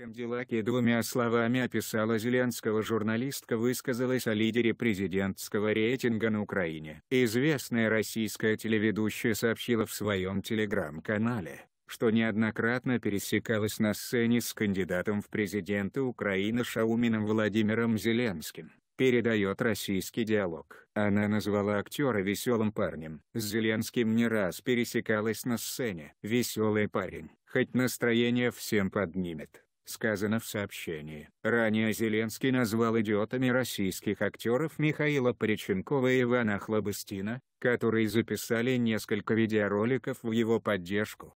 Канделаки двумя словами описала Зеленского журналистка высказалась о лидере президентского рейтинга на Украине. Известная российская телеведущая сообщила в своем телеграм-канале, что неоднократно пересекалась на сцене с кандидатом в президенты Украины Шаумином Владимиром Зеленским передает российский диалог. Она назвала актера веселым парнем. С Зеленским не раз пересекалась на сцене. Веселый парень, хоть настроение всем поднимет сказано в сообщении. Ранее Зеленский назвал идиотами российских актеров Михаила Пореченкова и Ивана Хлобыстина, которые записали несколько видеороликов в его поддержку.